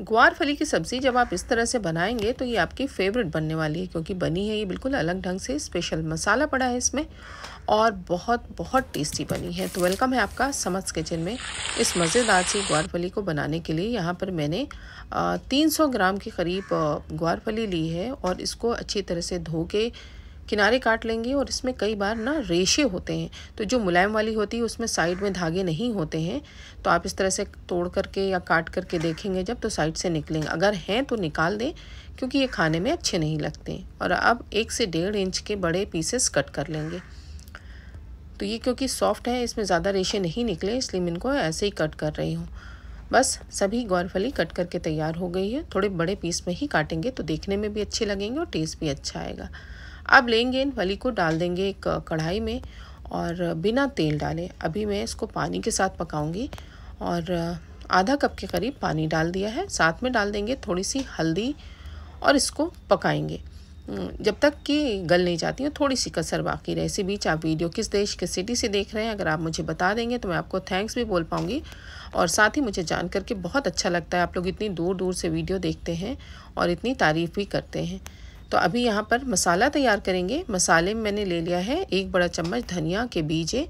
ग्वार फली की सब्ज़ी जब आप इस तरह से बनाएंगे तो ये आपकी फेवरेट बनने वाली है क्योंकि बनी है ये बिल्कुल अलग ढंग से स्पेशल मसाला पड़ा है इसमें और बहुत बहुत टेस्टी बनी है तो वेलकम है आपका समझ किचन में इस मज़ेदार सी ग्वार फली को बनाने के लिए यहाँ पर मैंने तीन सौ ग्राम के करीब ग्वार फली ली है और इसको अच्छी तरह से धो के किनारे काट लेंगे और इसमें कई बार ना रेशे होते हैं तो जो मुलायम वाली होती है उसमें साइड में धागे नहीं होते हैं तो आप इस तरह से तोड़ करके या काट करके देखेंगे जब तो साइड से निकलेंगे अगर हैं तो निकाल दें क्योंकि ये खाने में अच्छे नहीं लगते और अब एक से डेढ़ इंच के बड़े पीसेस कट कर लेंगे तो ये क्योंकि सॉफ्ट है इसमें ज़्यादा रेशे नहीं निकले इसलिए मैं इनको ऐसे ही कट कर रही हूँ बस सभी गौरफली कट करके तैयार हो गई है थोड़े बड़े पीस में ही काटेंगे तो देखने में भी अच्छे लगेंगे और टेस्ट भी अच्छा आएगा अब लेंगे इन फली को डाल देंगे एक कढ़ाई में और बिना तेल डाले अभी मैं इसको पानी के साथ पकाऊंगी और आधा कप के करीब पानी डाल दिया है साथ में डाल देंगे थोड़ी सी हल्दी और इसको पकाएंगे जब तक कि गल नहीं जाती है थोड़ी सी कसर बाकी रहे इसी बीच आप वीडियो किस देश किस सिटी से देख रहे हैं अगर आप मुझे बता देंगे तो मैं आपको थैंक्स भी बोल पाऊँगी और साथ ही मुझे जान करके बहुत अच्छा लगता है आप लोग इतनी दूर दूर से वीडियो देखते हैं और इतनी तारीफ़ भी करते हैं तो अभी यहाँ पर मसाला तैयार करेंगे मसाले में मैंने ले लिया है एक बड़ा चम्मच धनिया के बीजे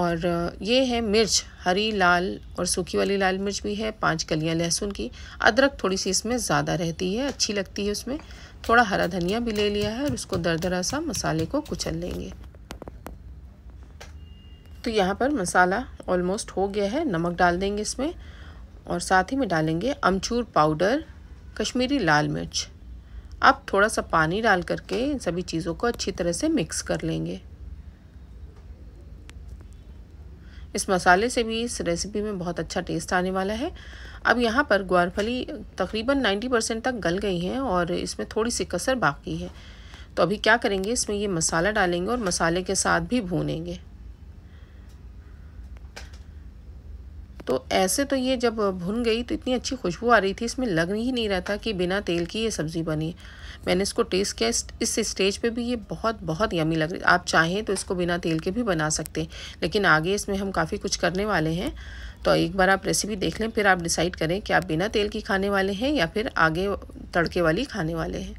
और ये है मिर्च हरी लाल और सूखी वाली लाल मिर्च भी है पांच कलियाँ लहसुन की अदरक थोड़ी सी इसमें ज़्यादा रहती है अच्छी लगती है उसमें थोड़ा हरा धनिया भी ले लिया है और उसको दरदरा सा मसाले को कुचल लेंगे तो यहाँ पर मसाला ऑलमोस्ट हो गया है नमक डाल देंगे इसमें और साथ ही में डालेंगे अमचूर पाउडर कश्मीरी लाल मिर्च अब थोड़ा सा पानी डाल करके इन सभी चीज़ों को अच्छी तरह से मिक्स कर लेंगे इस मसाले से भी इस रेसिपी में बहुत अच्छा टेस्ट आने वाला है अब यहाँ पर ग्वारफली तकरीबन 90 परसेंट तक गल गई हैं और इसमें थोड़ी सी कसर बाकी है तो अभी क्या करेंगे इसमें ये मसाला डालेंगे और मसाले के साथ भी भूनेंगे तो ऐसे तो ये जब भुन गई तो इतनी अच्छी खुशबू आ रही थी इसमें लग ही नहीं रहा था कि बिना तेल की ये सब्ज़ी बनी मैंने इसको टेस्ट किया इस, स्टेज पे भी ये बहुत बहुत यमी लग रही आप चाहें तो इसको बिना तेल के भी बना सकते हैं लेकिन आगे इसमें हम काफ़ी कुछ करने वाले हैं तो एक बार आप रेसिपी देख लें फिर आप डिसाइड करें कि आप बिना तेल की खाने वाले हैं या फिर आगे तड़के वाली खाने वाले हैं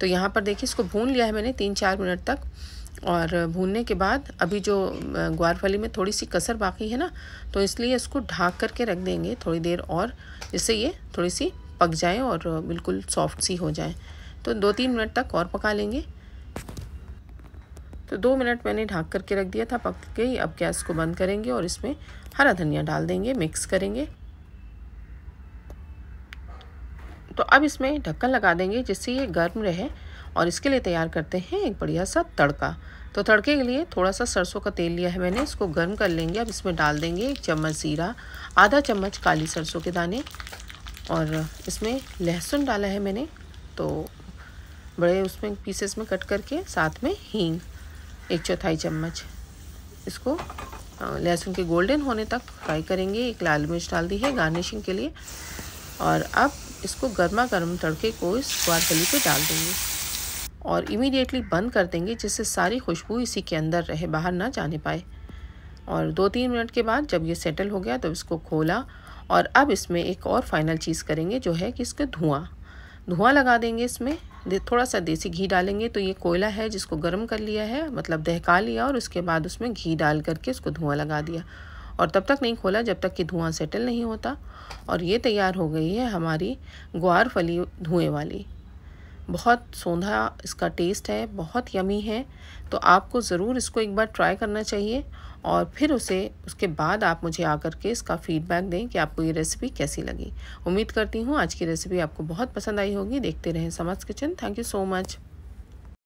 तो यहाँ पर देखिए इसको भून लिया है मैंने तीन चार मिनट तक और भूनने के बाद अभी जो ग्वारफली में थोड़ी सी कसर बाकी है ना तो इसलिए इसको ढाक करके रख देंगे थोड़ी देर और इससे ये थोड़ी सी पक जाए और बिल्कुल सॉफ्ट सी हो जाए तो दो तीन मिनट तक और पका लेंगे तो दो मिनट मैंने ढाक करके रख दिया था पक के ही अब गैस को बंद करेंगे और इसमें हरा धनिया डाल देंगे मिक्स करेंगे तो अब इसमें ढक्कन लगा देंगे जिससे ये गर्म रहे और इसके लिए तैयार करते हैं एक बढ़िया सा तड़का तो तड़के के लिए थोड़ा सा सरसों का तेल लिया है मैंने इसको गर्म कर लेंगे अब इसमें डाल देंगे एक चम्मच ज़ीरा आधा चम्मच काली सरसों के दाने और इसमें लहसुन डाला है मैंने तो बड़े उसमें पीसेस में कट करके साथ में हींग एक चौथाई चम्मच इसको लहसुन के गोल्डन होने तक फ्राई करेंगे एक लाल मिर्च डाल दी है गार्निशिंग के लिए और अब इसको गर्मा गर्म तड़के को इस ग्वार गली पे डाल देंगे और इमीडिएटली बंद कर देंगे जिससे सारी खुशबू इसी के अंदर रहे बाहर ना जाने पाए और दो तीन मिनट के बाद जब ये सेटल हो गया तो इसको खोला और अब इसमें एक और फाइनल चीज़ करेंगे जो है कि इसका धुआं धुआं लगा देंगे इसमें थोड़ा सा देसी घी डालेंगे तो ये कोयला है जिसको गर्म कर लिया है मतलब दहका लिया और उसके बाद उसमें घी डाल करके उसको धुआं लगा दिया और तब तक नहीं खोला जब तक कि धुआं सेटल नहीं होता और ये तैयार हो गई है हमारी ग्वार फली धुएँ वाली बहुत सोंधा इसका टेस्ट है बहुत यमी है तो आपको ज़रूर इसको एक बार ट्राई करना चाहिए और फिर उसे उसके बाद आप मुझे आकर के इसका फीडबैक दें कि आपको ये रेसिपी कैसी लगी उम्मीद करती हूँ आज की रेसिपी आपको बहुत पसंद आई होगी देखते रहें समझ kitchen thank you so much